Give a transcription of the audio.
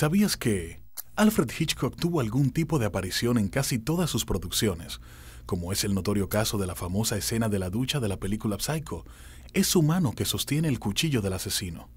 ¿Sabías que Alfred Hitchcock tuvo algún tipo de aparición en casi todas sus producciones? Como es el notorio caso de la famosa escena de la ducha de la película Psycho, es su mano que sostiene el cuchillo del asesino.